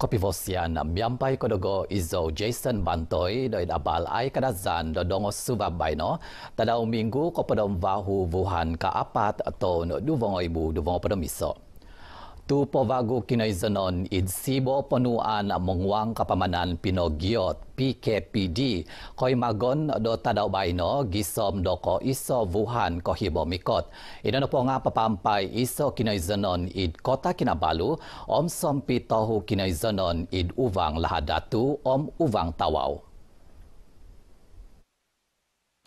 Kopi Vosian miampai kodogo izo Jason Bantoy do idabal ay kadazan do dongo suba baino tadau minggu ko padom vahu Wuhan ka apat atau duvong ibu duvong padom miso. Tu povagu kinaisanon id sibo panuan mongwang kapamanan Pinogiot PKPD koy magon do tadawbayno gisom do ko iso Wuhan ko hibomikot. Inano po nga papampay iso kinaisanon id kota kinabalu om sompi tohu kinaisanon id uwang lahadatu om uwang tawaw.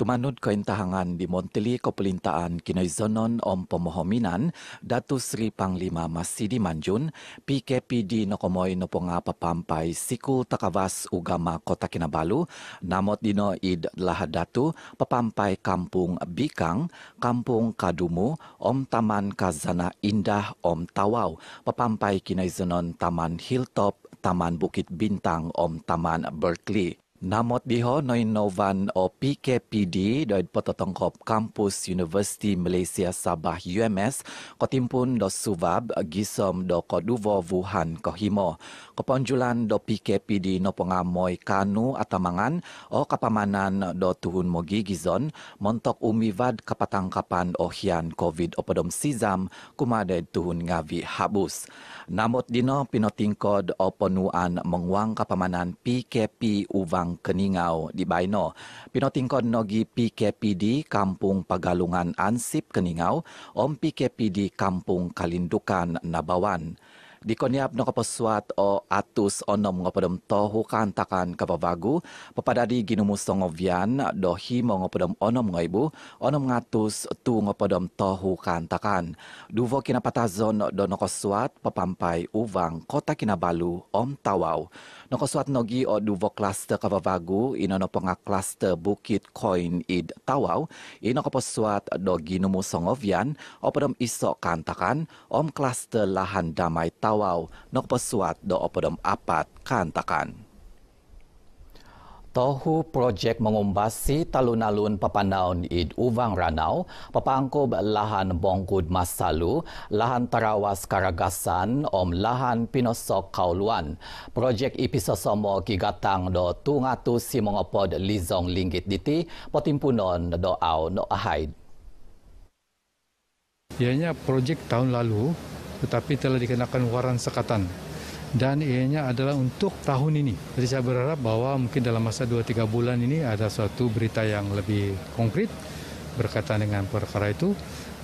Tumanud ko intahangan di Montili ko pelintaan kinoy zonon om pomohominan Datu Sri Panglima Masidi Manjun PKPD no komoy no po nga papampay sikul takawas ugama kota Kinabalu namot dino id lahat datu papampay kampung Bikang kampung Kadumu om taman kazana indah om Tawau, papampay kinoy zonon taman hilltop Taman Bukit Bintang om Taman Berkeley. Namot diho noi novan o PKPD doid potatongkop kampus University Malaysia Sabah UMS kotimpun do Suvab gisom do Koduvo Wuhan Kohimo kepanjulan do PKP di Nopongamoy Kanu Atamangan o kapamanan do tuhun mogi gizon montok umivad kapatangkapan o hian COVID o padom sizam kumade tuhun ngavi habus. Namot dino pinotingkod o penuan menguang kapamanan PKP uvang keningau di Baino. Pinotingkod nogi di Kampung Pagalungan Ansip Keningau om di Kampung Kalindukan Nabawan di konyap no kapaswat o atus onom ngopo tohu kantakan kapabagu pepada di ginumusong ovian dohi mo ngopo dom onom ngoibu onom ngatus tu ngopodom dom tohu kantakan duvo kina patazon do no kapaswat pepampai uvang kota kina om tawau No ko suat nogi o duvo cluster kavavagu ino no ponga cluster bukit coin id tawau ino ko posuat dogi numu songovian o podom iso kantakan om cluster lahan damai tawau no ko posuat do opodom apat kantakan. Tahu projek mengumbasi talun-alun Papandaun Id Uvang Ranau, Papangkub Lahan Bongkud Masalu, Lahan Tarawas Karagasan, Om Lahan Pinosok Kauluan. Projek ipi sesomo gigatang do tungatu si mengopod lizong linggit diti, potimpunon do au no ahaid. Ianya projek tahun lalu, tetapi telah dikenakan waran sekatan dan ianya adalah untuk tahun ini. Jadi saya berharap bahwa mungkin dalam masa 2-3 bulan ini ada suatu berita yang lebih konkret berkaitan dengan perkara itu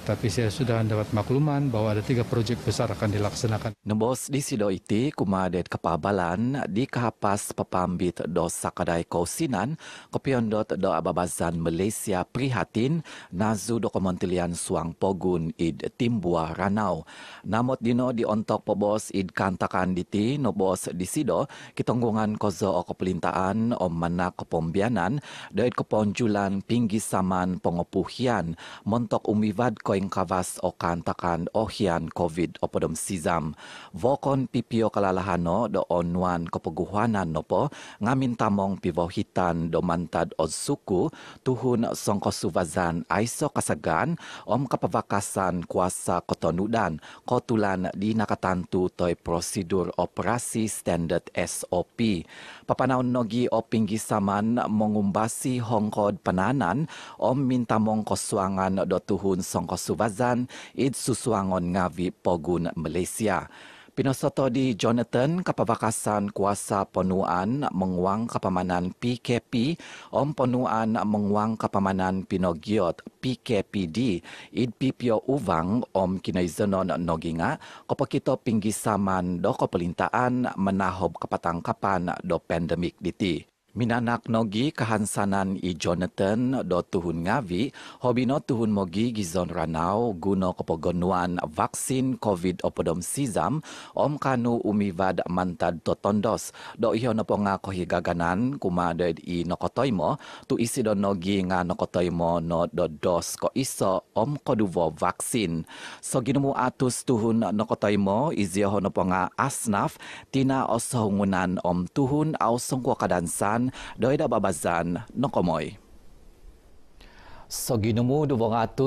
tapi saya sudah dapat makluman bahawa ada tiga projek besar akan dilaksanakan. Nembos di Sido Iti, kumadet kepabalan di kehapas pepambit dosa kadai kausinan, kepiondot do ababazan Malaysia prihatin, nazu dokumentilian suang pogun id timbua ranau. Namot dino di ontok pobos id kantakan diti, nembos di Sido, kitonggungan kozo o kepelintaan o mana kepombianan, doit keponjulan pinggi saman pengopuhian, montok umivad koi paling kawas o kantakan o hian COVID o podom sizam. Vokon pipio kalalahano do onwan kopeguhanan nopo ngamin tamong pivohitan do mantad o suku tuhun songko suvazan aiso kasagan om kapavakasan kuasa kotonudan kotulan di nakatantu toy prosedur operasi standard SOP. Papanaon nogi o pinggisaman mongumbasi hongkod pananan om mintamong kosuangan do tuhun songko Suvazan, Id Susuangon Ngavi Pogun Malaysia. Pinosoto di Jonathan, kapabakasan kuasa penuan menguang kapamanan PKP, om penuan menguang kapamanan Pinogiot PKPD, id pipio uvang om kinaizenon noginga, kopakito pinggisaman do kopelintaan menahob kapatangkapan do pandemik diti. Minanak nogi kahansanan i Jonathan do tuhun ngavi hobino tuhun mogi gizon ranau guno kopogonuan vaksin COVID opodom sizam om kanu umivad mantad totondos do iyo na po nga kohigaganan kumadad i nokotoymo tu isi do nogi nga nokotoymo no do dos ko iso om koduvo vaksin. So ginumu atus tuhun nokotoymo iziyo na po nga asnaf tina osohungunan om tuhun au kadansan Doida Babazan Nokomoy. Sogi nemu 200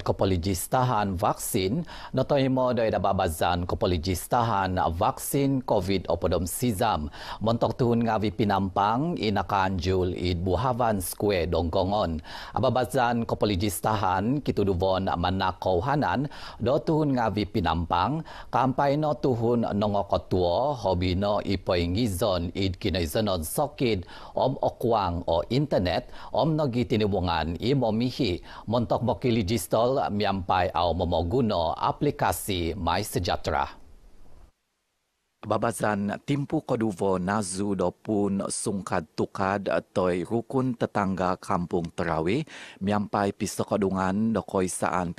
kopologis tahan vaksin notoi mo dai da babazan kopologis tahan vaksin covid opodom sizam montok tuhun ngawi pinampang ina kanjul i buhavan square dongkongon ababazan kopologis tahan kitu duvon manakauhanan do tuhun ngawi pinampang kampai no tuhun nongokotuo hobi no ipoingizon id kinaizonon sokid om okwang o internet om nagi i i e momihi montok mokili distol miampai au memoguno aplikasi My Sejahtera babazan timpu koduvo nazu dopun sungkad tukad toy rukun tetangga kampung terawi miampai piso kodungan dokoi saan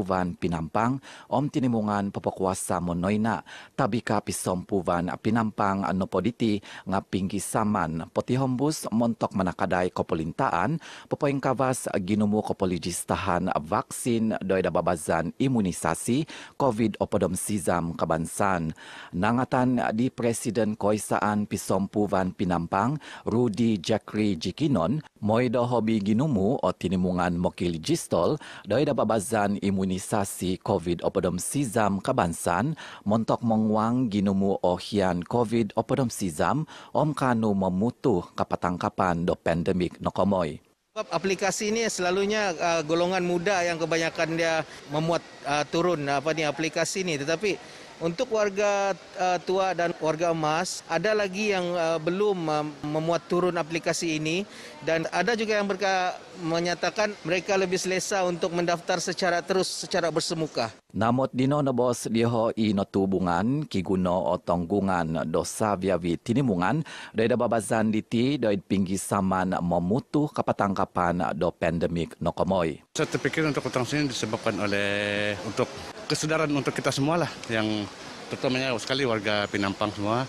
van pinampang om tinimungan pepokuasa monoina tabika pisompu van pinampang anopoditi ngapinggi saman potihombus montok manakadai kopolintaan pepoing kawas ginumu kopolijistahan tahan vaksin doida babazan imunisasi covid opodom sizam kabansan nangatan dan di Presiden Koisaan Pisompu Van Pinampang, Rudy Jakri Jikinon, moido hobi ginumu o tinimungan mokil jistol, doi dapat bazan imunisasi COVID opodom sizam kabansan, montok mengwang ginumu o hian COVID opodom sizam, om kanu memutu kapatangkapan do pandemik nokomoi. Aplikasi ini selalunya uh, golongan muda yang kebanyakan dia memuat uh, turun apa ni aplikasi ini, tetapi untuk warga uh, tua dan warga emas, ada lagi yang uh, belum uh, memuat turun aplikasi ini dan ada juga yang berkata menyatakan mereka lebih selesa untuk mendaftar secara terus secara bersemuka. Namot dino na bos diho i notubungan kiguno o tonggungan dosa viavi tinimungan doi da babazan diti doi pinggi saman memutu kapatangkapan do pandemik nokomoy. Saya terpikir untuk utang sini disebabkan oleh untuk kesadaran untuk kita semua lah yang terutamanya sekali warga Pinampang semua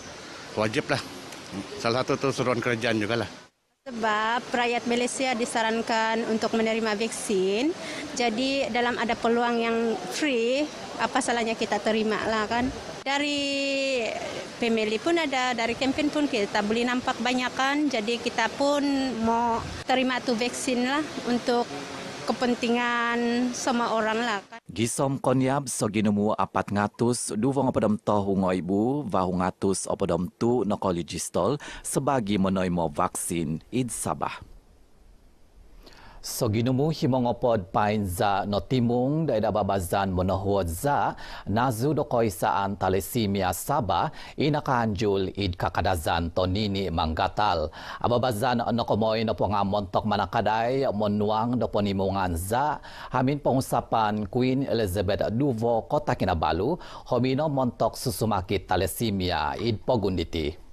wajib lah salah satu tuh suruhan kerjaan juga lah. Sebab rakyat Malaysia disarankan untuk menerima vaksin, jadi dalam ada peluang yang free, apa salahnya kita terima lah kan. Dari pemilih pun ada, dari kempen pun kita beli nampak banyak kan, jadi kita pun mau terima tuh vaksin lah untuk kepentingan sama orang lah. Gisom konyab so ginumu apat ngatus duwong toh tohu ngoibu vahu ngatus apadom tu no kolijistol sebagi menoimo vaksin id sabah. So ginumu himongopod pain za notimung da babazan monohuod za nazu dokoy saan talesimia saba inakahanjul id kakadazan tonini manggatal. Ababazan nokomoy no pongamontok manakaday monuang do ponimungan za hamin pangusapan Queen Elizabeth Duvo Kota Kinabalu homino montok susumaki talesimia id pogunditi.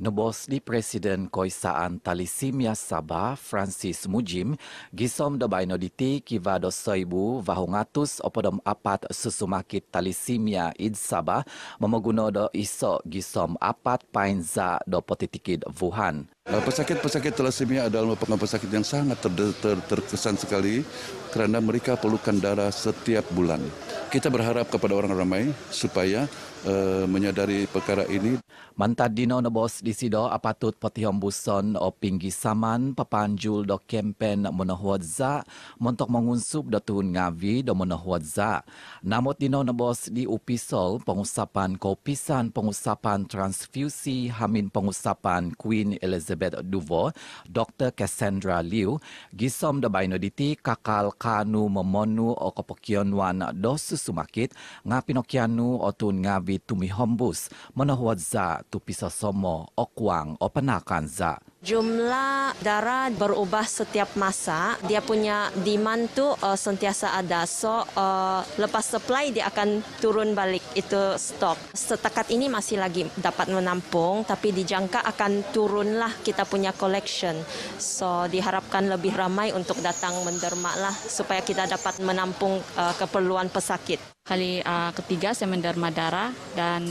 Nebos di Presiden Koisaan Talisimia Sabah Francis Mujim gisom do baino diti kiva do soibu vahungatus opodom apat susumakit Talisimia id Sabah memeguno do iso gisom apat painza do potitikid Wuhan. Pesakit-pesakit talasimia adalah merupakan pesakit yang sangat ter- ter- terkesan sekali kerana mereka perlukan darah setiap bulan. Kita berharap kepada orang ramai supaya uh, menyadari perkara ini. Mantad dino na bos di sido apatut potihom hombuson o pinggi saman papanjul do kempen monohwadza montok mengunsup do tuhun ngavi do monohwadza. Namot dino na bos di upisol pengusapan kopisan pengusapan transfusi hamin pengusapan Queen Elizabeth Duvo, Dr. Cassandra Liu, gisom do baino diti kakal kanu memonu o kopokionwan do susumakit ngapinokianu o tuhun ngavi tumihombus monohwadza tu pisa somo okwang openakan za. Jumlah darah berubah setiap masa. Dia punya demand tu uh, sentiasa ada. So uh, lepas supply dia akan turun balik itu stok. Setakat ini masih lagi dapat menampung tapi dijangka akan turunlah kita punya collection. So diharapkan lebih ramai untuk datang menderma lah supaya kita dapat menampung uh, keperluan pesakit. Kali uh, ketiga saya menderma darah dan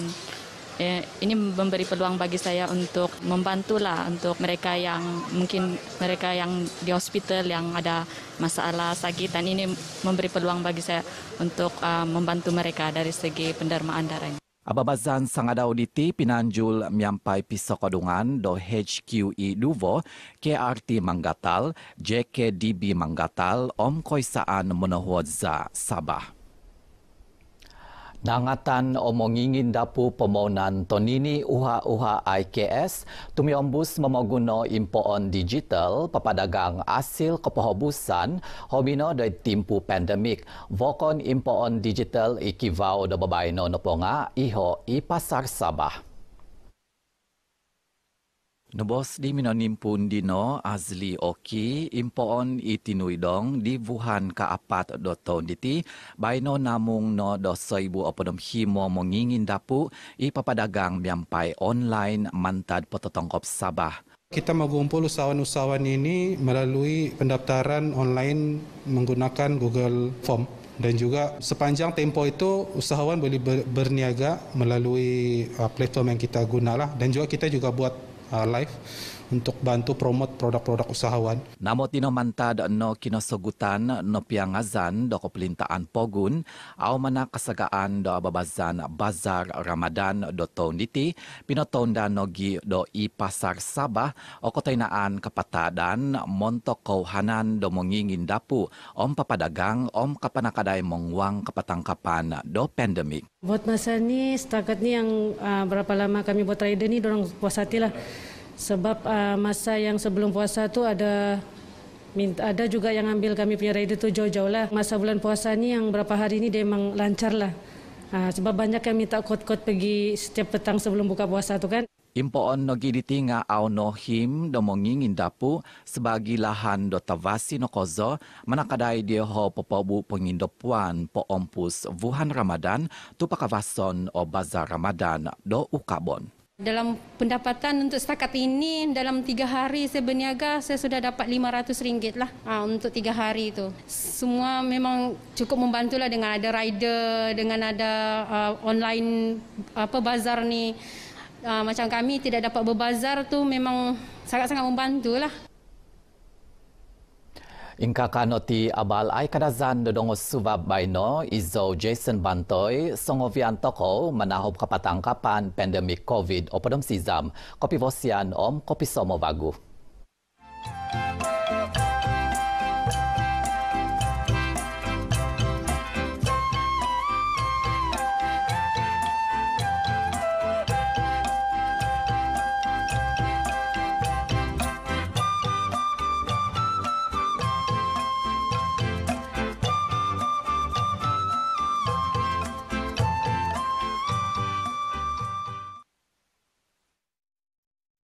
Eh, ini memberi peluang bagi saya untuk membantulah untuk mereka yang mungkin mereka yang di hospital yang ada masalah sakit dan ini memberi peluang bagi saya untuk uh, membantu mereka dari segi pendermaan darahnya. Ababazan Sangada Auditi Pinanjul Miampai Pisokodungan Do HQE Duvo KRT Manggatal JKDB Manggatal Om Koisaan Menohuadza Sabah. Nangatan omong ingin dapu pemohonan tonini uha-uha IKS ombus memoguno impoon digital papadagang hasil kepohobusan hobino dari timpu pandemik. Vokon impoon digital ikivau do babayno nopo nga iho i pasar Sabah. Nobos di minonim pun di dino azli oki impoon itinui dong di Wuhan ka apat do tahun diti baino namung no do seibu opodom himo mengingin dapu i papadagang miampai online mantad pototongkop Sabah. Kita mengumpul usahawan-usahawan ini melalui pendaftaran online menggunakan Google Form. Dan juga sepanjang tempo itu usahawan boleh berniaga melalui uh, platform yang kita gunalah. Dan juga kita juga buat uh, live untuk bantu promote produk-produk usahawan. Namo tino manta da no kino sogutan no piangazan do ko pelintaan pogun au mana kasagaan do ababazan bazar Ramadan do taon diti pinotong da gi do i pasar Sabah o ko tainaan kapatadan monto kauhanan do mongingin dapu om papadagang om kapanakadai mongwang kapatangkapan do pandemik. Buat masa ni setakat ni yang uh, berapa lama kami buat trader ni dorang puas hati lah. Sebab uh, masa yang sebelum puasa tu ada minta, ada juga yang ambil kami punya rider tu jauh-jauh lah. Masa bulan puasa ni yang berapa hari ini dia memang lancar lah. Uh, sebab banyak yang minta kod-kod pergi setiap petang sebelum buka puasa tu kan. Impoon nogi ditinga au no him domonging dapu sebagi lahan dota vasi no kozo manakadai dia ho popobu pengindopuan po ompus Wuhan Ramadan tu pakavason o bazar Ramadan do ukabon. Dalam pendapatan untuk setakat ini, dalam tiga hari saya berniaga, saya sudah dapat lima ratus ringgit lah ha, untuk tiga hari itu. Semua memang cukup membantu lah dengan ada rider, dengan ada uh, online apa bazar ni. Uh, macam kami tidak dapat berbazar tu memang sangat-sangat membantu lah. Inka kano ti abal ay kadazan dodongo suva baino izo Jason Bantoy songovian toko manahop kapatangkapan pandemic COVID o padom sizam kopi vosian om kopi somo vagu. Música